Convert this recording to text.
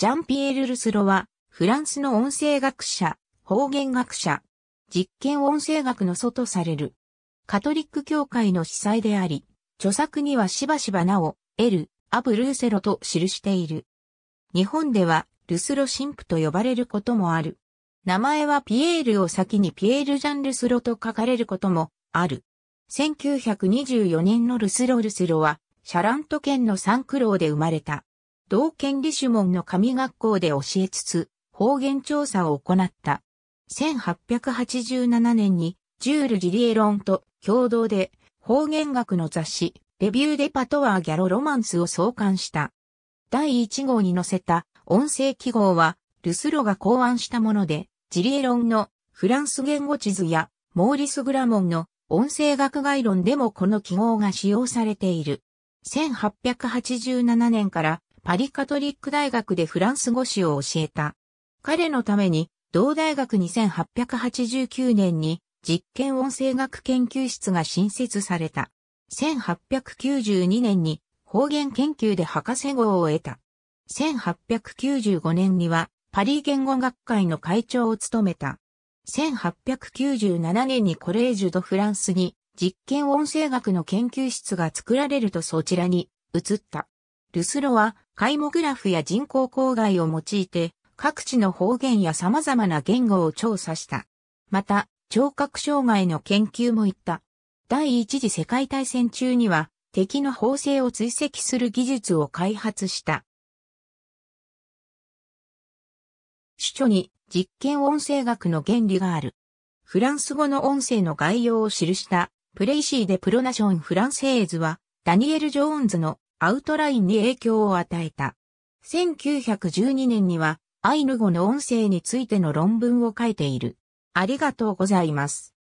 ジャンピエール・ルスロは、フランスの音声学者、方言学者、実験音声学の祖とされる。カトリック教会の司祭であり、著作にはしばしばなお、エル・アブ・ルーセロと記している。日本では、ルスロ神父と呼ばれることもある。名前はピエールを先にピエール・ジャン・ルスロと書かれることもある。1924年のルスロ・ルスロは、シャラント県のサンクローで生まれた。同県理主門の神学校で教えつつ、方言調査を行った。1887年に、ジュール・ジリエロンと共同で、方言学の雑誌、レビューデパトワーギャロロマンスを創刊した。第1号に載せた音声記号は、ルスロが考案したもので、ジリエロンのフランス言語地図や、モーリス・グラモンの音声学概論でもこの記号が使用されている。1887年からパリカトリック大学でフランス語史を教えた。彼のために、同大学2889年に実験音声学研究室が新設された。1892年に方言研究で博士号を得た。1895年にはパリ言語学会の会長を務めた。1897年にコレージュ・ド・フランスに実験音声学の研究室が作られるとそちらに移った。ルスロはカイモグラフや人工郊外を用いて、各地の方言や様々な言語を調査した。また、聴覚障害の研究も行った。第一次世界大戦中には、敵の法声を追跡する技術を開発した。主著に実験音声学の原理がある。フランス語の音声の概要を記したプレイシーでプロナションフランセーズはダニエル・ジョーンズのアウトラインに影響を与えた。1912年にはアイヌ語の音声についての論文を書いている。ありがとうございます。